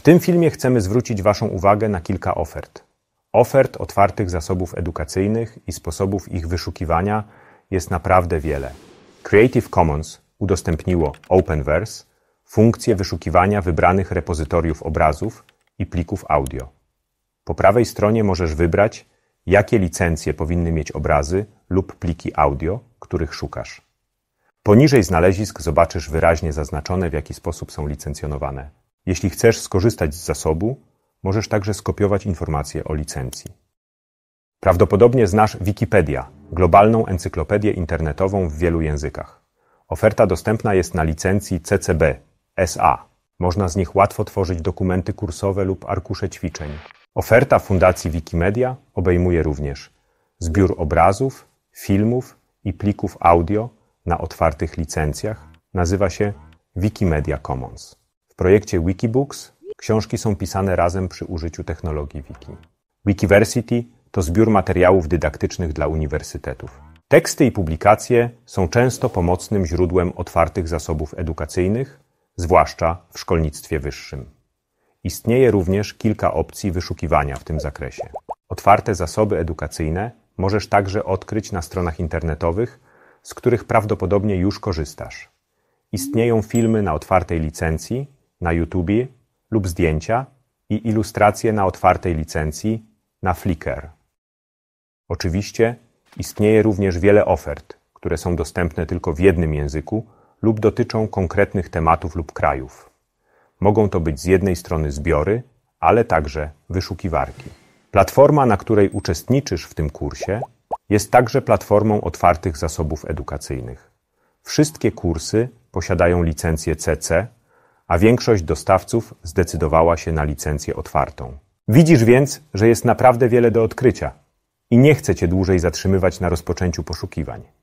W tym filmie chcemy zwrócić Waszą uwagę na kilka ofert. Ofert otwartych zasobów edukacyjnych i sposobów ich wyszukiwania jest naprawdę wiele. Creative Commons udostępniło Openverse, funkcję wyszukiwania wybranych repozytoriów obrazów i plików audio. Po prawej stronie możesz wybrać, jakie licencje powinny mieć obrazy lub pliki audio, których szukasz. Poniżej znalezisk zobaczysz wyraźnie zaznaczone, w jaki sposób są licencjonowane. Jeśli chcesz skorzystać z zasobu, możesz także skopiować informacje o licencji. Prawdopodobnie znasz Wikipedia, globalną encyklopedię internetową w wielu językach. Oferta dostępna jest na licencji CCB SA. Można z nich łatwo tworzyć dokumenty kursowe lub arkusze ćwiczeń. Oferta Fundacji Wikimedia obejmuje również zbiór obrazów, filmów i plików audio na otwartych licencjach. Nazywa się Wikimedia Commons projekcie Wikibooks książki są pisane razem przy użyciu technologii Wiki. Wikiversity to zbiór materiałów dydaktycznych dla uniwersytetów. Teksty i publikacje są często pomocnym źródłem otwartych zasobów edukacyjnych, zwłaszcza w szkolnictwie wyższym. Istnieje również kilka opcji wyszukiwania w tym zakresie. Otwarte zasoby edukacyjne możesz także odkryć na stronach internetowych, z których prawdopodobnie już korzystasz. Istnieją filmy na otwartej licencji, na YouTubie lub zdjęcia i ilustracje na otwartej licencji na Flickr. Oczywiście istnieje również wiele ofert, które są dostępne tylko w jednym języku lub dotyczą konkretnych tematów lub krajów. Mogą to być z jednej strony zbiory, ale także wyszukiwarki. Platforma, na której uczestniczysz w tym kursie, jest także platformą otwartych zasobów edukacyjnych. Wszystkie kursy posiadają licencję CC a większość dostawców zdecydowała się na licencję otwartą. Widzisz więc, że jest naprawdę wiele do odkrycia i nie chcę Cię dłużej zatrzymywać na rozpoczęciu poszukiwań.